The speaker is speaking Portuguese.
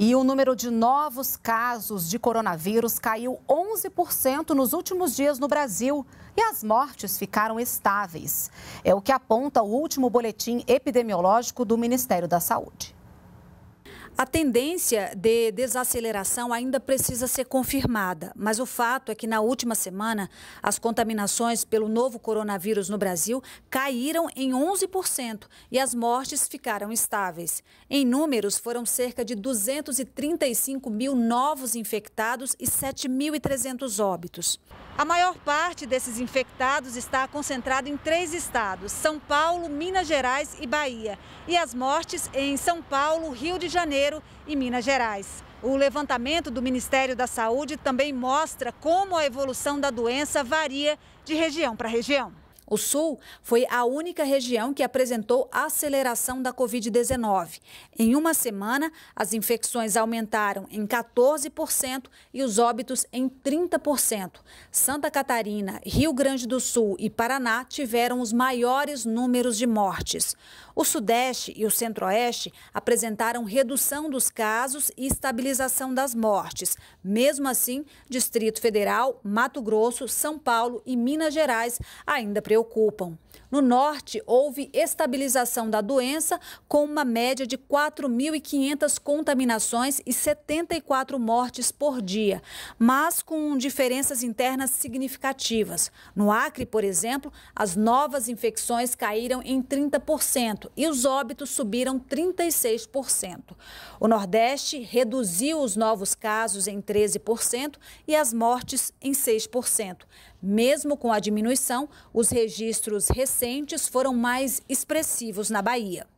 E o número de novos casos de coronavírus caiu 11% nos últimos dias no Brasil e as mortes ficaram estáveis. É o que aponta o último boletim epidemiológico do Ministério da Saúde. A tendência de desaceleração ainda precisa ser confirmada, mas o fato é que na última semana as contaminações pelo novo coronavírus no Brasil caíram em 11% e as mortes ficaram estáveis. Em números, foram cerca de 235 mil novos infectados e 7.300 óbitos. A maior parte desses infectados está concentrada em três estados: São Paulo, Minas Gerais e Bahia. E as mortes em São Paulo, Rio de Janeiro Janeiro e Minas Gerais. O levantamento do Ministério da Saúde também mostra como a evolução da doença varia de região para região. O Sul foi a única região que apresentou aceleração da Covid-19. Em uma semana, as infecções aumentaram em 14% e os óbitos em 30%. Santa Catarina, Rio Grande do Sul e Paraná tiveram os maiores números de mortes. O Sudeste e o Centro-Oeste apresentaram redução dos casos e estabilização das mortes. Mesmo assim, Distrito Federal, Mato Grosso, São Paulo e Minas Gerais ainda preocuparam preocupam. No norte, houve estabilização da doença, com uma média de 4.500 contaminações e 74 mortes por dia, mas com diferenças internas significativas. No Acre, por exemplo, as novas infecções caíram em 30% e os óbitos subiram 36%. O Nordeste reduziu os novos casos em 13% e as mortes em 6%. Mesmo com a diminuição, os registros registros recentes foram mais expressivos na Bahia.